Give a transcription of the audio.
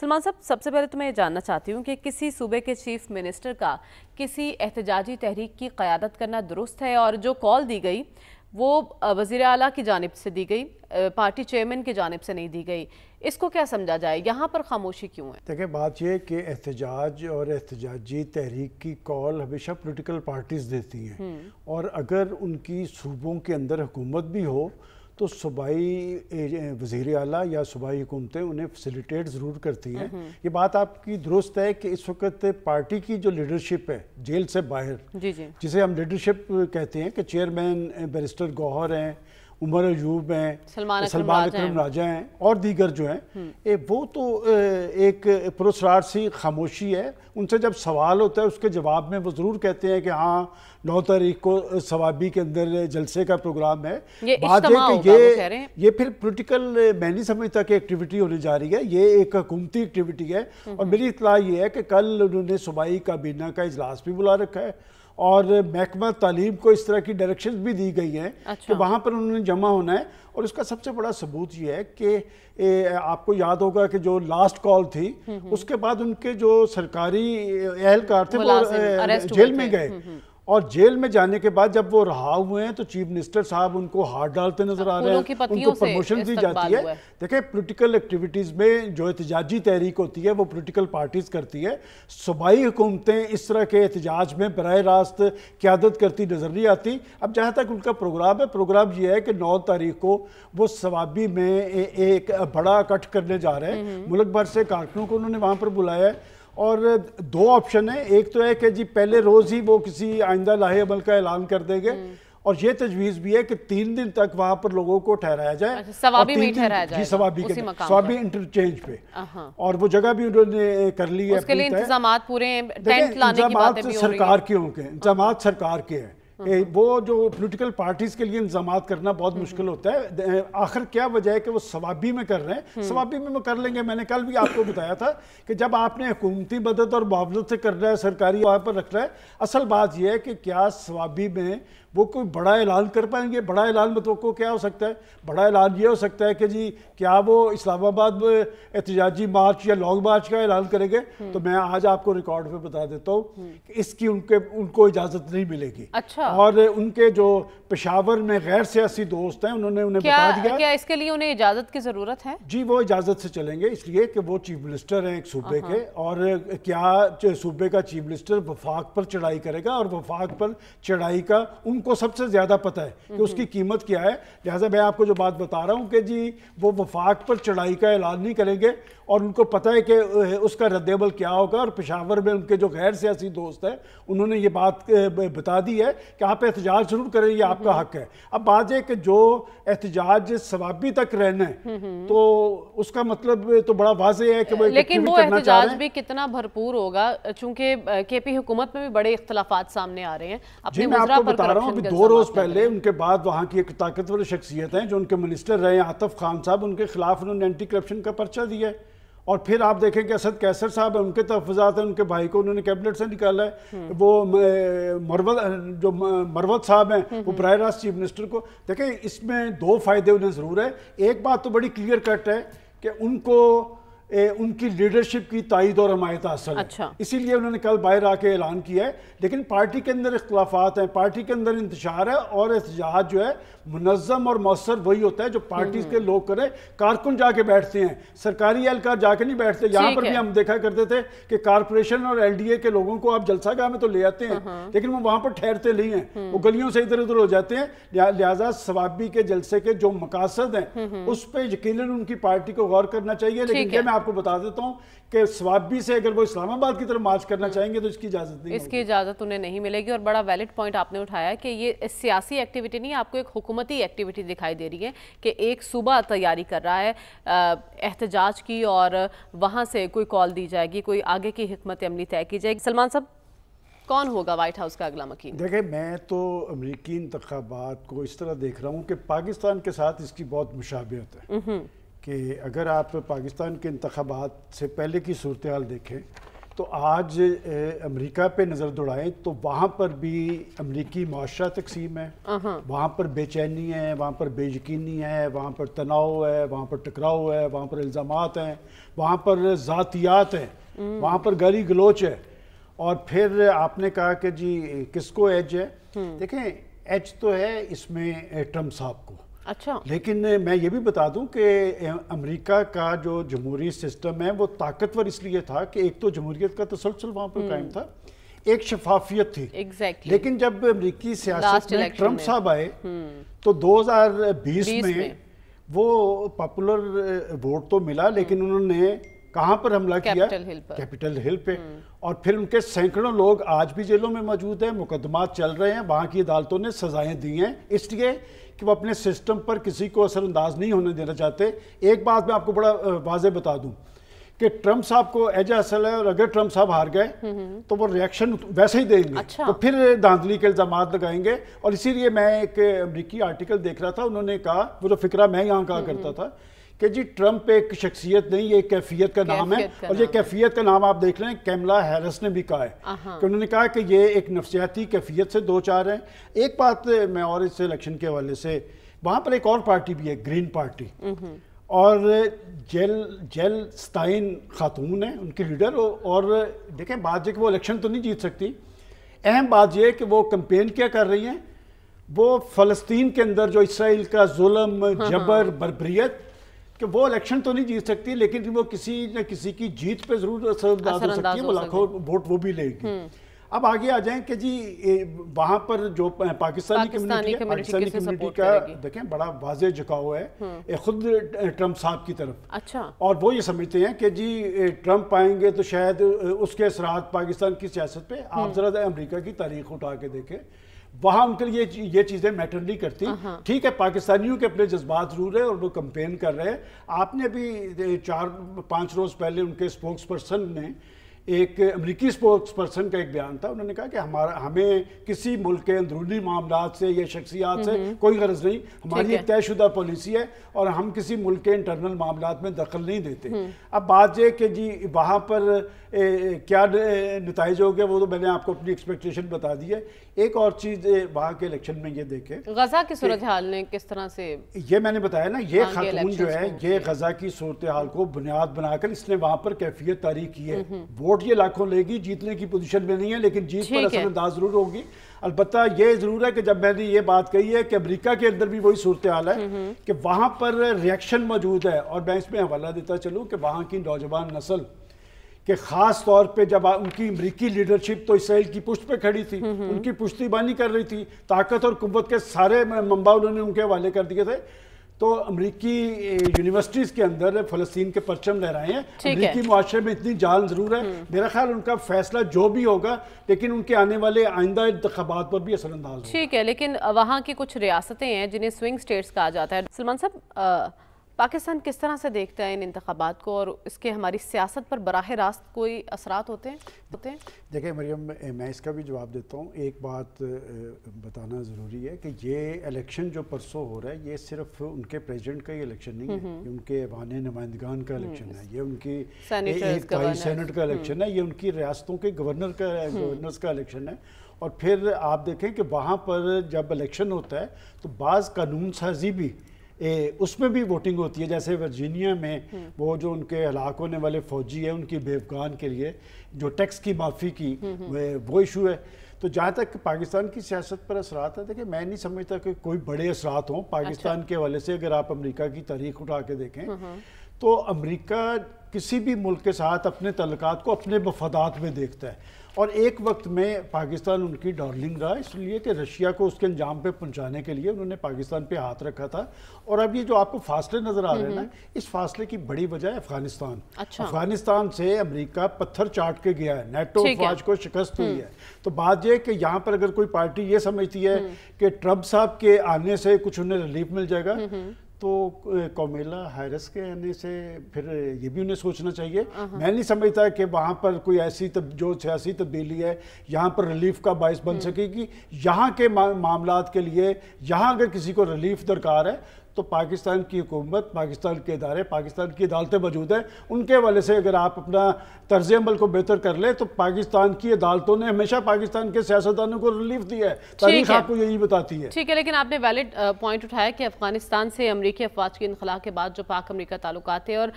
सलमान साहब सबसे पहले तो मैं ये जानना चाहती हूँ कि किसी सूबे के चीफ मिनिस्टर का किसी एहतजाजी तहरीक की क़्यादत करना दुरुस्त है और जो कॉल दी गई वो वज़ी अला की जानब से दी गई पार्टी चेयरमैन की जानब से नहीं दी गई इसको क्या समझा जाए यहाँ पर खामोशी क्यों है देखिए बात यह कि एहतजाज और एहतजाजी तहरीक की कॉल हमेशा पोलिटिकल पार्टीज़ देती हैं और अगर उनकी सूबों के अंदर हुकूमत भी हो तो सूबाई वजीर अला या सूबाई हुकूमतें उन्हें फैसिलिटेट ज़रूर करती हैं हम्म। ये बात आपकी दुरुस्त है कि इस वक्त पार्टी की जो लीडरशिप है जेल से बाहर जी जी। जिसे हम लीडरशिप कहते हैं कि चेयरमैन बैरिस्टर गौहर हैं उमर अयूब हैं सलमान अक्रम राजा हैं और दीगर जो हैं हम्म। वो तो एक पुरस्ार सी खामोशी है उनसे जब सवाल होता है उसके जवाब में वो ज़रूर कहते हैं कि हाँ नौ तारीख को सवाबी के अंदर जलसे का प्रोग्राम है बात है कि ये ये फिर पोलिटिकल मैं नहीं समझता कि एक्टिविटी होने जा रही है ये एक हुकूमती एक्टिविटी है और हम्म। मेरी इतला ये है कि कल उन्होंने सूबाई काबीना का इजलास भी बुला रखा है और महकमा तालीम को इस तरह की डायरेक्शन भी दी गई हैं अच्छा। कि वहाँ पर उन्होंने जमा होना है और इसका सबसे बड़ा सबूत ये है कि ए, आपको याद होगा कि जो लास्ट कॉल थी हम्म, हम्म। उसके बाद उनके जो सरकारी एहलकार थे वो जेल में गए हम्म, और जेल में जाने के बाद जब वो रहा हुए हैं तो चीफ मिनिस्टर साहब उनको हाथ डालते नजर आ रहे हैं उनको प्रमोशन दी जाती है देखिए पोलिटिकल एक्टिविटीज़ में जो एहतजाजी तहरीक होती है वो पोलिटिकल पार्टीज़ करती है सूबाई हुकूमतें इस तरह के एहतजाज में बर रास्त क्यादत करती नज़र नहीं आती अब जहाँ तक उनका प्रोग्राम है प्रोग्राम ये है कि नौ तारीख को वो सवाबी में एक बड़ा इकट्ठ करने जा रहे हैं हम्म। मुल्क भर से कारकुनों को उन्होंने वहाँ पर बुलाया है और दो ऑप्शन है एक तो है कि जी पहले रोज़ ही वो किसी आइंदा लाहे अमल का ऐलान कर देंगे हम्म। और ये तजवीज़ भी है कि तीन दिन तक वहां पर लोगों को ठहराया जाए अच्छा, सवाबी में सवाबी इंटरचेंज पे और वो जगह भी उन्होंने कर ली है इंतजाम पूरे सरकार के होंगे इंतजाम सरकार के हैं ए, वो जो पोलिटिकल पार्टीज के लिए इंतजाम करना बहुत हम्म। मुश्किल होता है आखिर क्या वजह है कि वो सवाबी में कर रहे हैं हम्म। सवाबी में कर लेंगे मैंने कल भी आपको बताया था कि जब आपने हुकूमती मदद और मुआवजत से कर रहा है सरकारी वहाँ पर रख रहा है असल बात यह है कि क्या सवाबी में वो कोई बड़ा ऐलान कर पाएंगे बड़ा ऐलान मतलब क्या हो सकता है बड़ा ऐलान ये हो सकता है कि जी क्या वो इस्लामाबाद में एहतजाजी मार्च या लॉन्ग मार्च का ऐलान करेंगे हम्म। तो मैं आज आपको रिकॉर्ड पे बता देता हूँ हम्म। कि इसकी उनके उनको इजाज़त नहीं मिलेगी अच्छा और उनके जो पेशावर में गैर सियासी दोस्त हैं उन्होंने उन्हें बता दिया क्या इसके लिए उन्हें इजाज़त की ज़रूरत है जी वो इजाज़त से चलेंगे इसलिए कि वो चीफ मिनिस्टर हैं एक सूबे हाँ। के और क्या सूबे का चीफ मिनिस्टर वफाक पर चढ़ाई करेगा और वफाक पर चढ़ाई का उनको उनको सबसे ज़्यादा पता है कि उसकी हम्म। कीमत क्या है लिहाजा मैं आपको जो बात बता रहा हूँ कि जी वो वफाक पर चढ़ाई का ऐलान नहीं करेंगे और उनको पता है कि उसका रद्दबल क्या होगा और पेशावर में उनके जो गैर सियासी दोस्त हैं उन्होंने ये बात बता दी है कि आप एहतजाज जरूर करें ये आपका हक है अब बात यह कि जो एहतजाज सवाबी तक रहना है हम्म, हम्म। तो उसका मतलब तो बड़ा वाजह है कि वो लेकिन वो एहतजाज भी कितना भरपूर होगा चूंकि के पी हुकूमत में भी बड़े इख्तलाफा सामने आ रहे हैं जी मैं आपको बता रहा हूँ अभी दो रोज पहले उनके बाद वहाँ की एक ताकतवर शख्सियत है जो उनके मिनिस्टर रहे आतफ खान साहब उनके खिलाफ उन्होंने एंटी करप्शन का पर्चा दिया है और फिर आप देखें कि असद कैसर साहब है उनके तहफात हैं उनके भाई को उन्होंने कैबिनेट से निकाला है हम्म। वो मरवत जो मरवत साहब हैं वो हम्म। बर रास्त चीफ मिनिस्टर को देखें इसमें दो फायदे उन्हें ज़रूर है एक बात तो बड़ी क्लियर कट है कि उनको ए, उनकी लीडरशिप की तइद और हमायत हासिल अच्छा। इसीलिए उन्होंने कल बाहर आके ऐलान किया है लेकिन पार्टी के अंदर इख्लाफात हैं पार्टी के अंदर इंतजार है और एहतजाज जो है मुनज़म और मौसर वही होता है जो पार्टी हम्म। के लोग करें कारकुन जाके बैठते हैं सरकारी एहलकार जाके नहीं बैठते यहाँ पर भी हम देखा करते थे कि कारपोरेशन और एल डी ए के लोगों को आप जलसा गाह में तो ले आते हैं हाँ, हाँ। लेकिन वो वहाँ पर ठहरते नहीं हैं हम्म। वो गलियों से इधर उधर हो जाते हैं लिहाजा सवाबी के जलसे के जो मकासद हैं हम्म, उस पर यकीन उनकी पार्टी को गौर करना चाहिए लेकिन आपको बता देता हूँ कि स्वाबी से अगर वो इस्लामाबाद की तरफ मार्च करना चाहेंगे तो इसकी इजाज़त नहीं इसकी इजाज़त उन्हें नहीं मिलेगी और बड़ा वैलिड पॉइंट आपने उठाया कि ये सियासी एक्टिविटी नहीं आपको एक हुकूमती एक्टिविटी दिखाई दे रही है कि एक सूबा तैयारी कर रहा है एहतजाज की और वहाँ से कोई कॉल दी जाएगी कोई आगे की हमत अमली तय की जाएगी सलमान साहब कौन होगा व्हाइट हाउस का अगला मकीन देखिए मैं तो अमरीकी इंतबात को इस तरह देख रहा हूँ कि पाकिस्तान के साथ इसकी बहुत मुशाबियत है हम्म। कि अगर आप पाकिस्तान के इंतबात से पहले की सूरत हाल देखें तो आज अमेरिका पे नज़र दौड़ाएं तो वहाँ पर भी अमरीकी माशरा तकसीम है वहाँ पर बेचैनी है वहाँ पर बेयकनी है वहाँ पर तनाव है वहाँ पर टकराव है वहाँ पर इल्ज़ाम हैं वहाँ पर ज़ातियात हैं हम्म। वहाँ पर गली गलोच है और फिर आपने कहा कि जी किसको एज है हम्म। देखें एज तो है इसमें ट्रम्प साहब को अच्छा लेकिन मैं ये भी बता दूं कि अमेरिका का जो जमहूरी सिस्टम है वो ताकतवर इसलिए था कि एक तो जमहूरियत का तसलसल वहाँ पर कायम हम्म। था एक शफाफियत थी exactly. लेकिन जब अमरीकी सियासत में ट्रंप साहब आए हम्म। तो 2020 में, में वो पॉपुलर वोट तो मिला लेकिन हम्म। उन्होंने कहाँ पर हमला किया कैपिटल हिल हिल पे। और फिर उनके सैकड़ों लोग आज भी जेलों में मौजूद हैं मुकदमा चल रहे हैं वहाँ की अदालतों ने सजाएं दी हैं इसलिए कि वो अपने सिस्टम पर किसी को असरअंदाज नहीं होने देना चाहते एक बात मैं आपको बड़ा वाजे बता दूँ कि ट्रम्प साहब को एज असल है और अगर ट्रंप साहब हार गए हम्म, हम्म। तो वो रिएक्शन वैसे ही देंगे अच्छा। तो फिर धांधली के इल्जाम लगाएंगे और इसीलिए मैं एक अमरीकी आर्टिकल देख रहा था उन्होंने कहा वो जो फिक्रा मैं यहाँ कहा हम्म, करता था कि जी ट्रंप एक शख्सियत नहीं ये कैफियत का नाम है और ये कैफियत का नाम आप देख रहे हैं कैमला हैरस ने भी कहा है कि उन्होंने कहा कि ये एक नफसियाती कैफियत से दो चार हैं एक बात मैं और इस इलेक्शन के हवाले से वहाँ पर एक और पार्टी भी है ग्रीन पार्टी हम्म। और जेल जेल स्टाइन खातून है उनकी लीडर और देखें बात यह कि वो इलेक्शन तो नहीं जीत सकती अहम बात यह कि वो कंपेन क्या कर रही हैं वो फ़लस्तीन के अंदर जो इसराइल का जुल्म हाँ, हाँ। जबर बरबरीत कि वो इलेक्शन तो नहीं जीत सकती लेकिन वो किसी न किसी की जीत पे जरूर हो सकती है वो लाखों वोट वो भी लेगी हम्म। अब आगे आ जाएं कि जी वहां पर जो पाकिस्तानी कम्युनिटी है पाकिस्तानी कम्युनिटी का देखें बड़ा वाज झुकाव है हम्म। खुद ट्रंप साहब की तरफ अच्छा और वो ये समझते हैं कि जी ट्रंप आएंगे तो शायद उसके असरात पाकिस्तान की सियासत पे आप हम्म। जरा अमरीका की तारीख उठा के देखें वहां उनके लिए ये, चीजें मैटर नहीं करती हाँ। ठीक है पाकिस्तानियों के अपने जज्बात जरूर है और वो कंपेन कर रहे हैं आपने भी चार पाँच रोज पहले उनके स्पोक्स पर्सन ने एक अमरीकी स्पोक्स पर्सन का एक बयान था उन्होंने कहा कि हमारा हमें किसी मुल्क के अंदरूनी मामला से या शख्सियात से हम्म। कोई गरज नहीं हमारी एक तयशुदा पॉलिसी है और हम किसी मुल्क के इंटरनल मामला में दखल नहीं देते हम्म। अब बात यह कि जी वहाँ पर ए, क्या नतज हो गए वो तो मैंने आपको अपनी एक्सपेक्टेशन बता दी है एक और चीज वहाँ के इलेक्शन में ये देखें तो गजा की सूरत हाल ने किस तरह से ये मैंने बताया ना ये खातून जो है ये गजा की सूरत हाल को बुनियाद बनाकर इसने वहाँ पर कैफियत तारी की है हम्म, हम्म। वोट ये लाखों लेगी जीतने की पोजिशन में नहीं है लेकिन जीत पर अंदाज जरूर होगी अलबत् ये ज़रूर है कि जब मैंने ये बात कही है कि अमरीका के अंदर भी वही सूरत हाल है हम्म, कि वहाँ पर रिएक्शन मौजूद है और मैं इसमें हवाला देता चलूँ कि वहाँ की नौजवान नस्ल कि खास तौर पे जब उनकी अमरीकी लीडरशिप तो इसराइल की पुष्ट पे खड़ी थी उनकी पुश्तीबानी कर रही थी ताकत और कुत के सारे मंबा उन्होंने उनके हवाले कर दिए थे तो अमरीकी यूनिवर्सिटीज़ के अंदर फलस्तीन के परचम लहराए हैं अमरीकी मुआरे में इतनी जान ज़रूर है हम्म। मेरा ख्याल उनका फैसला जो भी होगा लेकिन उनके आने वाले आइंदा इंतबात पर भी असरअंदाज ठीक है लेकिन वहाँ की कुछ रियासतें हैं जिन्हें स्विंग स्टेट्स कहा जाता है सलमान साहब पाकिस्तान किस तरह से देखता है इन इंतबात को और इसके हमारी सियासत पर बरह रास्त कोई असरात होते हैं होते हैं देखिए मरियम मैं इसका भी जवाब देता हूँ एक बात बताना ज़रूरी है कि ये इलेक्शन जो परसों हो रहा है ये सिर्फ उनके प्रेसिडेंट का ही इलेक्शन नहीं है हम्म, हम्म। उनके वान नुमाइंदगान हम्म, का इलेक्शन है ये उनकी सेनेट का इलेक्शन है ये उनकी रियासतों के गवर्नर का गवर्नर्स का इलेक्शन है और फिर आप देखें कि वहाँ पर जब इलेक्शन होता है तो बाज़ कानून साजी भी ए, उसमें भी वोटिंग होती है जैसे वर्जीनिया में हम्म। वो जो उनके हलाक होने वाले फौजी हैं उनकी बेवगान के लिए जो टैक्स की माफ़ी की हम्म, हम्म। वो इशू है तो जहाँ तक पाकिस्तान की सियासत पर असरात है देखिए मैं नहीं समझता कि कोई बड़े असरात हों पाकिस्तान अच्छा। के हवाले से अगर आप अमेरिका की तारीख उठा के देखें तो अमरीका किसी भी मुल्क के साथ अपने तलक़ात को अपने मफदात में देखता है और एक वक्त में पाकिस्तान उनकी डार्लिंग रहा इसलिए कि रशिया को उसके अंजाम पे पहुंचाने के लिए उन्होंने पाकिस्तान पे हाथ रखा था और अब ये जो आपको फासले नज़र आ रहे हैं ना हम्म, हम्म। इस फासले की बड़ी वजह है अफगानिस्तान अच्छा। अफगानिस्तान से अमेरिका पत्थर चाट के गया है नेटो अफवाज को शिकस्त हुई हम्म। है तो बात यह कि यहाँ पर अगर कोई पार्टी ये समझती है कि ट्रंप साहब के आने से कुछ उन्हें रिलीफ मिल जाएगा तो कोमेला हायरस के आने से फिर ये भी उन्हें सोचना चाहिए हाँ, हाँ। मैं नहीं समझता कि वहाँ पर कोई ऐसी तब जो सियासी तब्दीली है यहाँ पर रिलीफ का बायस बन हम्म। सकेगी यहाँ के मा, मामला के लिए यहाँ अगर किसी को रिलीफ दरकार है तो पाकिस्तान की हुकूमत पाकिस्तान के इदारे पाकिस्तान की अदालतें मौजूद हैं उनके हवाले से अगर आप अपना तर्ज अमल को बेहतर कर लें तो पाकिस्तान की अदालतों ने हमेशा पाकिस्तान के सियासतदानों को रिलीफ दिया है तारीख आपको यही बताती है ठीक है लेकिन आपने वैलिड पॉइंट उठाया कि अफगानिस्तान से अमरीकी अफवाज के इनखला के बाद जो पाक अमरीका ताल्लुक है और